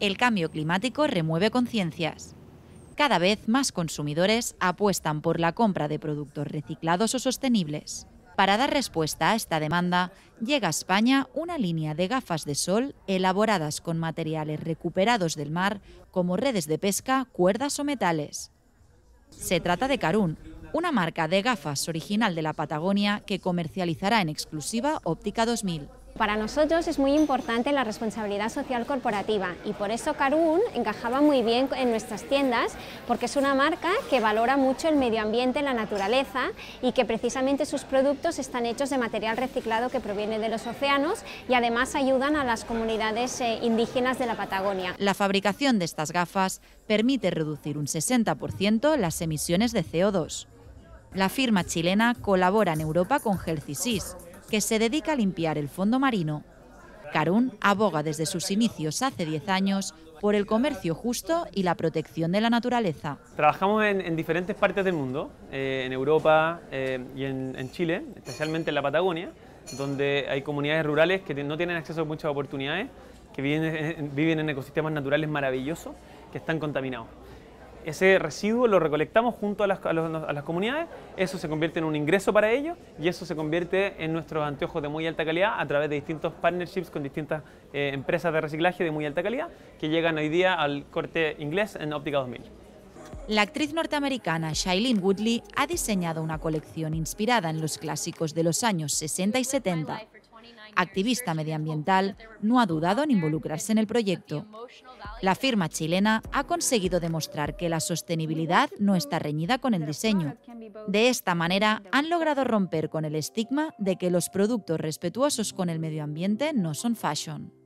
el cambio climático remueve conciencias. Cada vez más consumidores apuestan por la compra de productos reciclados o sostenibles. Para dar respuesta a esta demanda, llega a España una línea de gafas de sol elaboradas con materiales recuperados del mar, como redes de pesca, cuerdas o metales. Se trata de Karun, una marca de gafas original de la Patagonia que comercializará en exclusiva Óptica 2000. Para nosotros es muy importante la responsabilidad social corporativa y por eso Carun encajaba muy bien en nuestras tiendas porque es una marca que valora mucho el medio ambiente, la naturaleza y que precisamente sus productos están hechos de material reciclado que proviene de los océanos y además ayudan a las comunidades eh, indígenas de la Patagonia. La fabricación de estas gafas permite reducir un 60% las emisiones de CO2. La firma chilena colabora en Europa con Gelcisis que se dedica a limpiar el fondo marino. Carún aboga desde sus inicios hace 10 años por el comercio justo y la protección de la naturaleza. Trabajamos en, diferentes partes del mundo, eh, en Europa eh, y en, Chile, especialmente en la Patagonia, donde hay comunidades rurales que no tienen acceso a muchas oportunidades, que viven eh, en ecosistemas naturales maravillosos que están contaminados ese residuo lo recolectamos junto a las, comunidades, eso se convierte en un ingreso para ellos y eso se convierte en nuestros anteojos de muy alta calidad a través de distintos partnerships con distintas eh, empresas de reciclaje de muy alta calidad que llegan hoy día al corte inglés en Óptica 2000. La actriz norteamericana Shailene Woodley ha diseñado una colección inspirada en los clásicos de los años 60 y 70 activista medioambiental, no ha dudado en involucrarse en el proyecto. La firma chilena ha conseguido demostrar que la sostenibilidad no está reñida con el diseño. De esta manera, han logrado romper con el estigma de que los productos respetuosos con el medio ambiente no son fashion.